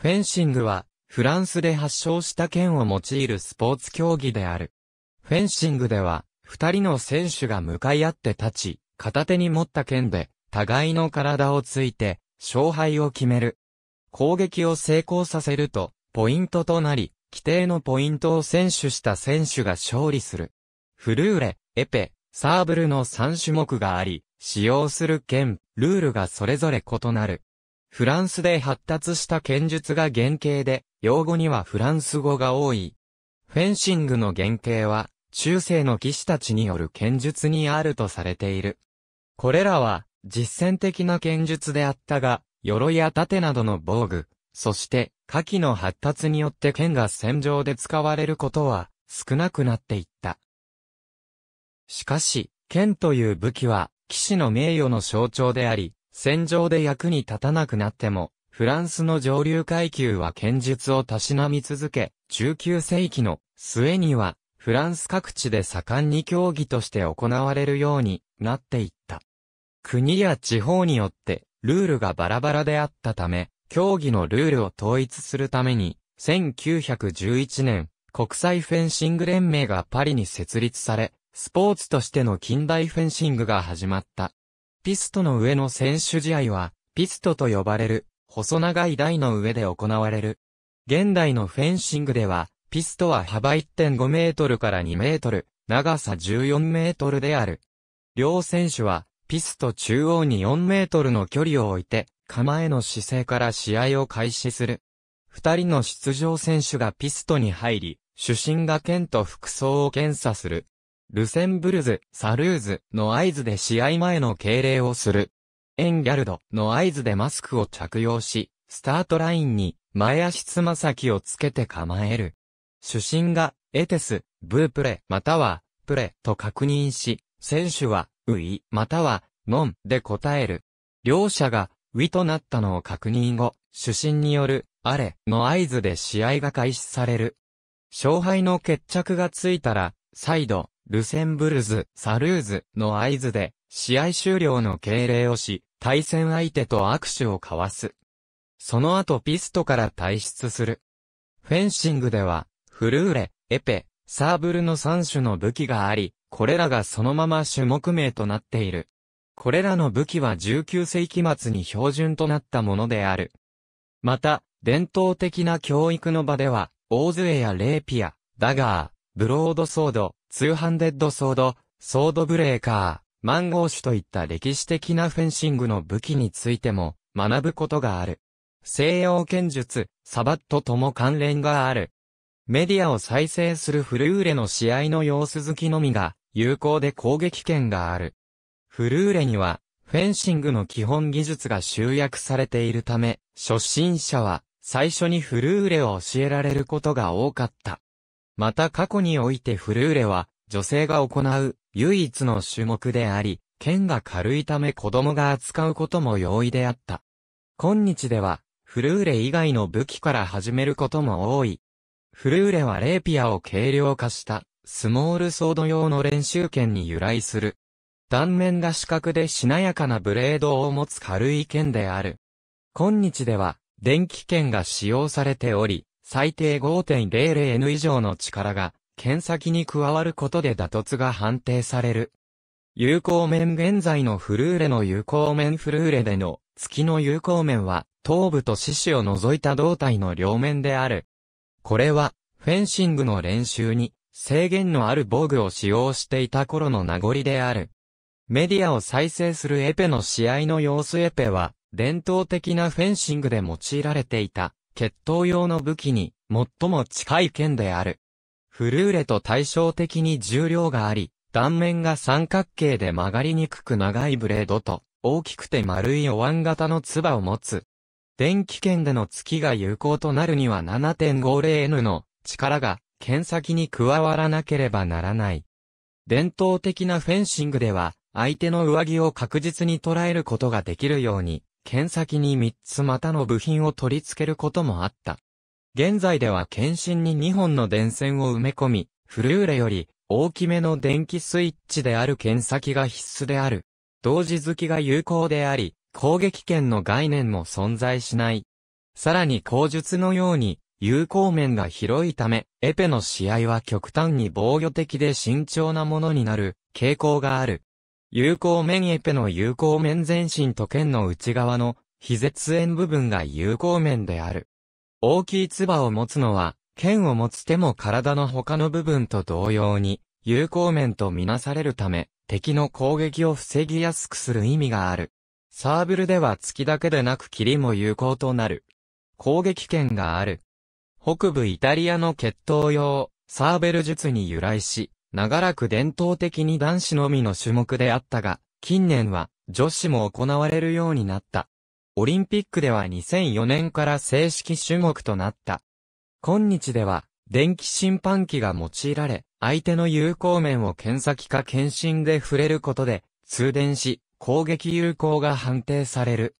フェンシングは、フランスで発祥した剣を用いるスポーツ競技である。フェンシングでは、二人の選手が向かい合って立ち、片手に持った剣で、互いの体をついて、勝敗を決める。攻撃を成功させると、ポイントとなり、規定のポイントを選手した選手が勝利する。フルーレ、エペ、サーブルの3種目があり、使用する剣、ルールがそれぞれ異なる。フランスで発達した剣術が原型で、用語にはフランス語が多い。フェンシングの原型は、中世の騎士たちによる剣術にあるとされている。これらは、実践的な剣術であったが、鎧や盾などの防具、そして、火器の発達によって剣が戦場で使われることは、少なくなっていった。しかし、剣という武器は、騎士の名誉の象徴であり、戦場で役に立たなくなっても、フランスの上流階級は剣術をたしなみ続け、19世紀の末には、フランス各地で盛んに競技として行われるようになっていった。国や地方によって、ルールがバラバラであったため、競技のルールを統一するために、1911年、国際フェンシング連盟がパリに設立され、スポーツとしての近代フェンシングが始まった。ピストの上の選手試合は、ピストと呼ばれる、細長い台の上で行われる。現代のフェンシングでは、ピストは幅1.5メートルから2メートル、長さ14メートルである。両選手は、ピスト中央に4メートルの距離を置いて、構えの姿勢から試合を開始する。二人の出場選手がピストに入り、主審が剣と服装を検査する。ルセンブルズ、サルーズの合図で試合前の敬礼をする。エンギャルドの合図でマスクを着用し、スタートラインに前足つま先をつけて構える。主審がエテス、ブープレまたはプレと確認し、選手はウイまたはノンで答える。両者がウィとなったのを確認後、主審によるあれの合図で試合が開始される。勝敗の決着がついたら、再度、ルセンブルズ、サルーズの合図で、試合終了の敬礼をし、対戦相手と握手を交わす。その後ピストから退出する。フェンシングでは、フルーレ、エペ、サーブルの3種の武器があり、これらがそのまま種目名となっている。これらの武器は19世紀末に標準となったものである。また、伝統的な教育の場では、大エやレーピア、ダガー、ブロードソード、ツーハンデッドソード、ソードブレーカー、マンゴーシュといった歴史的なフェンシングの武器についても学ぶことがある。西洋剣術、サバットとも関連がある。メディアを再生するフルーレの試合の様子好きのみが有効で攻撃権がある。フルーレにはフェンシングの基本技術が集約されているため、初心者は最初にフルーレを教えられることが多かった。また過去においてフルーレは、女性が行う唯一の種目であり、剣が軽いため子供が扱うことも容易であった。今日では、フルーレ以外の武器から始めることも多い。フルーレはレーピアを軽量化したスモールソード用の練習剣に由来する。断面が四角でしなやかなブレードを持つ軽い剣である。今日では電気剣が使用されており、最低 5.00N 以上の力が、剣先に加わることで打突が判定される。有効面現在のフルーレの有効面フルーレでの月の有効面は頭部と四肢を除いた胴体の両面である。これはフェンシングの練習に制限のある防具を使用していた頃の名残である。メディアを再生するエペの試合の様子エペは伝統的なフェンシングで用いられていた決闘用の武器に最も近い剣である。フルーレと対照的に重量があり、断面が三角形で曲がりにくく長いブレードと、大きくて丸いお椀型の唾を持つ。電気圏での月が有効となるには 7.50N の力が剣先に加わらなければならない。伝統的なフェンシングでは、相手の上着を確実に捉えることができるように、剣先に3つまたの部品を取り付けることもあった。現在では剣身に2本の電線を埋め込み、フルーレより大きめの電気スイッチである剣先が必須である。同時好きが有効であり、攻撃剣の概念も存在しない。さらに口述のように、有効面が広いため、エペの試合は極端に防御的で慎重なものになる傾向がある。有効面エペの有効面前身と剣の内側の非絶縁部分が有効面である。大きい唾を持つのは、剣を持つ手も体の他の部分と同様に、有効面とみなされるため、敵の攻撃を防ぎやすくする意味がある。サーブルでは突きだけでなく霧も有効となる。攻撃権がある。北部イタリアの決闘用、サーベル術に由来し、長らく伝統的に男子のみの種目であったが、近年は女子も行われるようになった。オリンピックでは2004年から正式種目となった。今日では、電気審判機が用いられ、相手の有効面を剣先か剣心で触れることで、通電し、攻撃有効が判定される。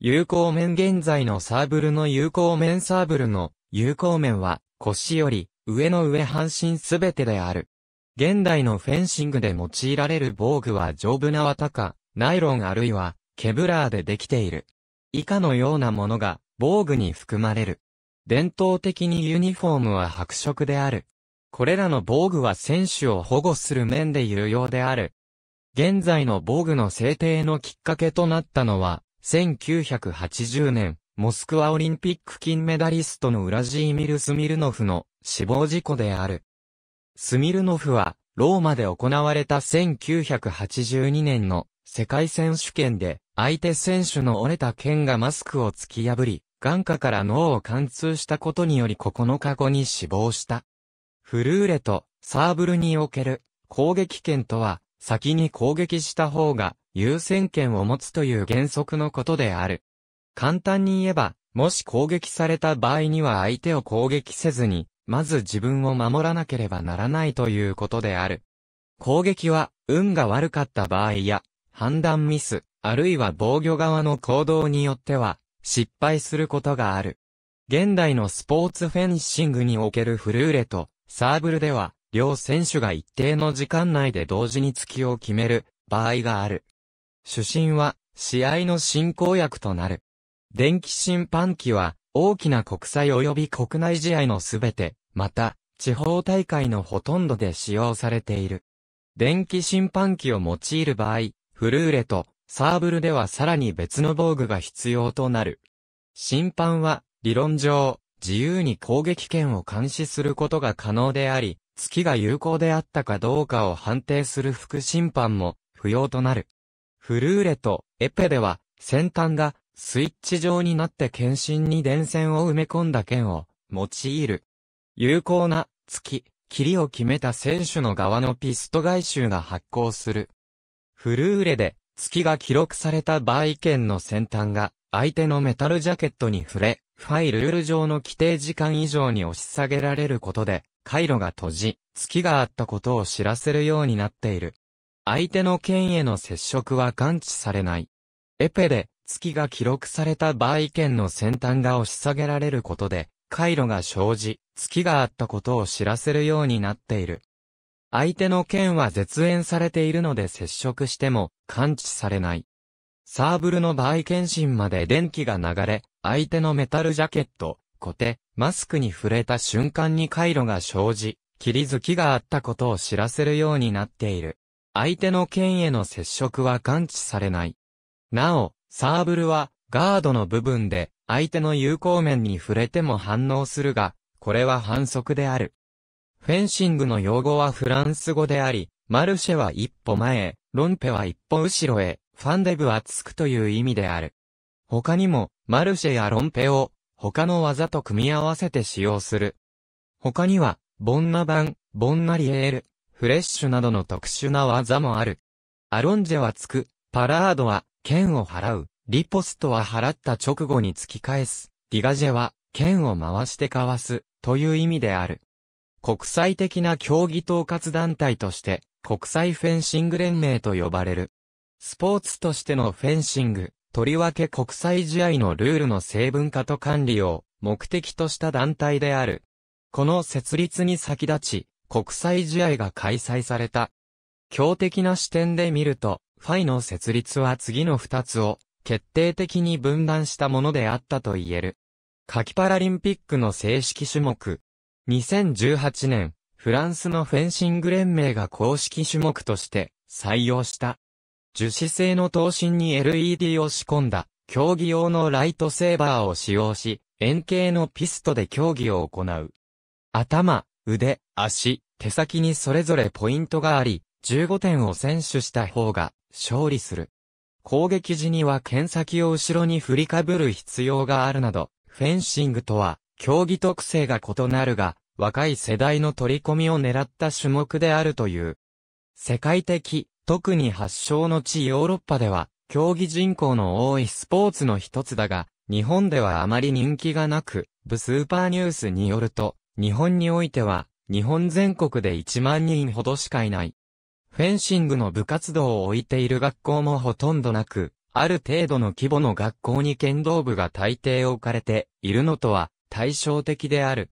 有効面現在のサーブルの有効面サーブルの有効面は腰より上の上半身すべてである。現代のフェンシングで用いられる防具は丈夫な綿か、ナイロンあるいは、ケブラーでできている。以下のようなものが、防具に含まれる。伝統的にユニフォームは白色である。これらの防具は選手を保護する面で有用である。現在の防具の制定のきっかけとなったのは、1980年、モスクワオリンピック金メダリストのウラジーミル・スミルノフの死亡事故である。スミルノフは、ローマで行われた1982年の世界選手権で、相手選手の折れた剣がマスクを突き破り、眼下から脳を貫通したことにより9日後に死亡した。フルーレとサーブルにおける攻撃権とは、先に攻撃した方が優先権を持つという原則のことである。簡単に言えば、もし攻撃された場合には相手を攻撃せずに、まず自分を守らなければならないということである。攻撃は、運が悪かった場合や、判断ミス、あるいは防御側の行動によっては、失敗することがある。現代のスポーツフェンシングにおけるフルーレとサーブルでは、両選手が一定の時間内で同時に突きを決める場合がある。主審は試合の進行役となる。電気審判機は大きな国際及び国内試合のすべて、また、地方大会のほとんどで使用されている。電気審判機を用いる場合、フルーレとサーブルではさらに別の防具が必要となる。審判は、理論上、自由に攻撃権を監視することが可能であり、月が有効であったかどうかを判定する副審判も不要となる。フルーレとエペでは先端がスイッチ状になって検診に電線を埋め込んだ剣を用いる。有効な月、切りを決めた選手の側のピスト外周が発行する。フルーレで月が記録された場合剣の先端が相手のメタルジャケットに触れ、ファイルール上の規定時間以上に押し下げられることで、回路が閉じ、月があったことを知らせるようになっている。相手の剣への接触は感知されない。エペで、月が記録された場合圏の先端が押し下げられることで、回路が生じ、月があったことを知らせるようになっている。相手の剣は絶縁されているので接触しても感知されない。サーブルの場合剣心まで電気が流れ、相手のメタルジャケット、コテ、マスクに触れた瞬間に回路が生じ、霧づきがあったことを知らせるようになっている。相手の剣への接触は感知されない。なお、サーブルはガードの部分で相手の有効面に触れても反応するが、これは反則である。フェンシングの用語はフランス語であり、マルシェは一歩前へ、ロンペは一歩後ろへ、ファンデブはつくという意味である。他にも、マルシェやロンペを、他の技と組み合わせて使用する。他には、ボンナ版、ボンナリエール、フレッシュなどの特殊な技もある。アロンジェはつく、パラードは、剣を払う。リポストは払った直後に突き返す。ディガジェは、剣を回して交わす、という意味である。国際的な競技統括団体として、国際フェンシング連盟と呼ばれる。スポーツとしてのフェンシング、とりわけ国際試合のルールの成分化と管理を目的とした団体である。この設立に先立ち、国際試合が開催された。強的な視点で見ると、ファイの設立は次の二つを決定的に分断したものであったと言える。夏季パラリンピックの正式種目。2018年、フランスのフェンシング連盟が公式種目として採用した。樹脂製の刀身に LED を仕込んだ競技用のライトセーバーを使用し、円形のピストで競技を行う。頭、腕、足、手先にそれぞれポイントがあり、15点を選手した方が勝利する。攻撃時には剣先を後ろに振りかぶる必要があるなど、フェンシングとは、競技特性が異なるが、若い世代の取り込みを狙った種目であるという。世界的、特に発祥の地ヨーロッパでは、競技人口の多いスポーツの一つだが、日本ではあまり人気がなく、ブスーパーニュースによると、日本においては、日本全国で1万人ほどしかいない。フェンシングの部活動を置いている学校もほとんどなく、ある程度の規模の学校に剣道部が大抵置かれているのとは対照的である。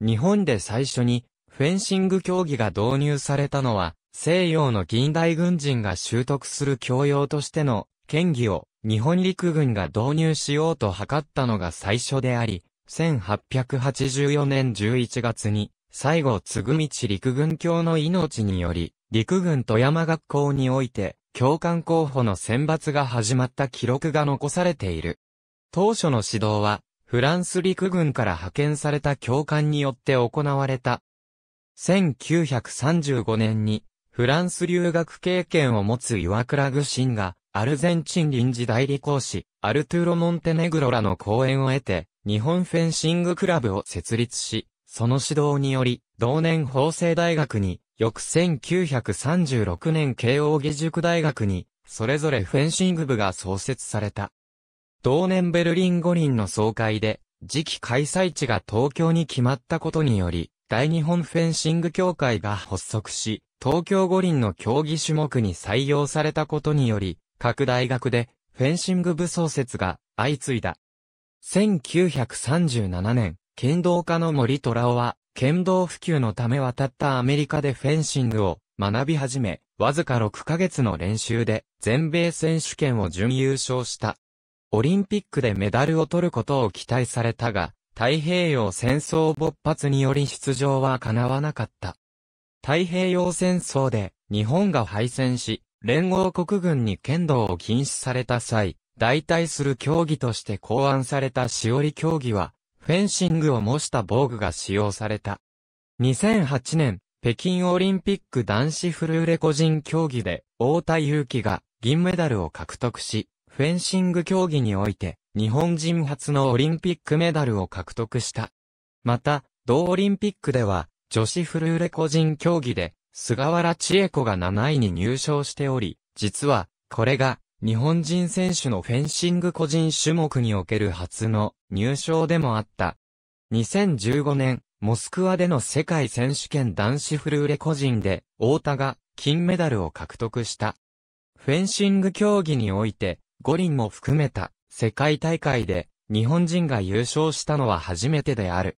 日本で最初にフェンシング競技が導入されたのは、西洋の近代軍人が習得する教養としての剣技を日本陸軍が導入しようと図ったのが最初であり、1884年11月に西郷み道陸軍教の命により、陸軍富山学校において、教官候補の選抜が始まった記録が残されている。当初の指導は、フランス陸軍から派遣された教官によって行われた。1935年に、フランス留学経験を持つ岩倉具心が、アルゼンチン臨時代理講師、アルトゥーロ・モンテネグロらの講演を得て、日本フェンシングクラブを設立し、その指導により、同年法政大学に、翌1936年慶応義塾大学に、それぞれフェンシング部が創設された。同年ベルリン五輪の総会で、次期開催地が東京に決まったことにより、大日本フェンシング協会が発足し、東京五輪の競技種目に採用されたことにより、各大学でフェンシング部創設が相次いだ。1937年、剣道家の森虎尾は、剣道普及のため渡ったアメリカでフェンシングを学び始め、わずか6ヶ月の練習で全米選手権を準優勝した。オリンピックでメダルを取ることを期待されたが、太平洋戦争勃発により出場は叶わなかった。太平洋戦争で日本が敗戦し、連合国軍に剣道を禁止された際、代替する競技として考案されたしおり競技は、フェンシングを模した防具が使用された。2008年、北京オリンピック男子フルーレ個人競技で、太田祐希が銀メダルを獲得し、フェンシング競技において、日本人初のオリンピックメダルを獲得した。また、同オリンピックでは、女子フルーレ個人競技で、菅原千恵子が7位に入賞しており、実は、これが、日本人選手のフェンシング個人種目における初の入賞でもあった。2015年、モスクワでの世界選手権男子フルーレ個人で、太田が金メダルを獲得した。フェンシング競技において、五輪も含めた世界大会で日本人が優勝したのは初めてである。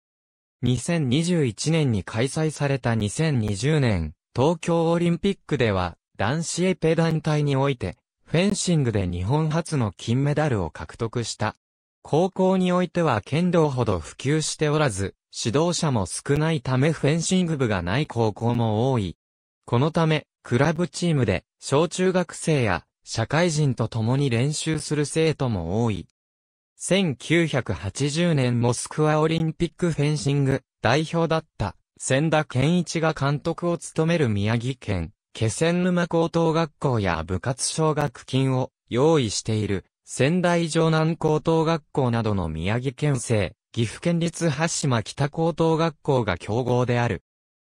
2021年に開催された2020年東京オリンピックでは男子エペ団体においてフェンシングで日本初の金メダルを獲得した。高校においては剣道ほど普及しておらず、指導者も少ないためフェンシング部がない高校も多い。このため、クラブチームで、小中学生や、社会人と共に練習する生徒も多い。1980年モスクワオリンピックフェンシング代表だった千田健一が監督を務める宮城県気仙沼高等学校や部活奨学金を用意している仙台城南高等学校などの宮城県生、岐阜県立羽島北高等学校が競合である。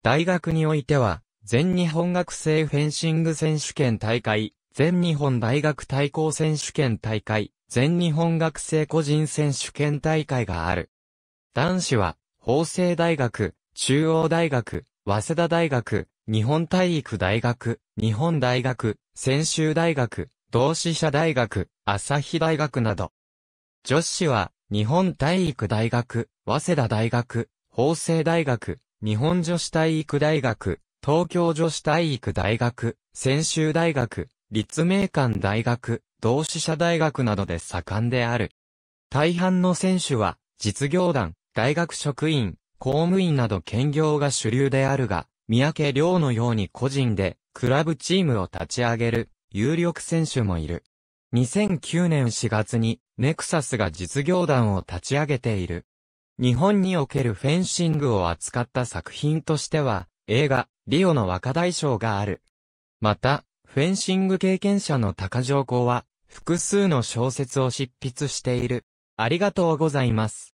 大学においては、全日本学生フェンシング選手権大会、全日本大学対抗選手権大会、全日本学生個人選手権大会がある。男子は、法政大学、中央大学、早稲田大学、日本体育大学、日本大学、専修大学、同志社大学、朝日大学など。女子は、日本体育大学、早稲田大学、法政大学、日本女子体育大学、東京女子体育大学、専修大学、立命館大学、同志社大学などで盛んである。大半の選手は、実業団、大学職員、公務員など兼業が主流であるが、三宅亮のように個人で、クラブチームを立ち上げる、有力選手もいる。2009年4月に、ネクサスが実業団を立ち上げている。日本におけるフェンシングを扱った作品としては、映画、リオの若大将がある。また、フェンシング経験者の高上校は、複数の小説を執筆している。ありがとうございます。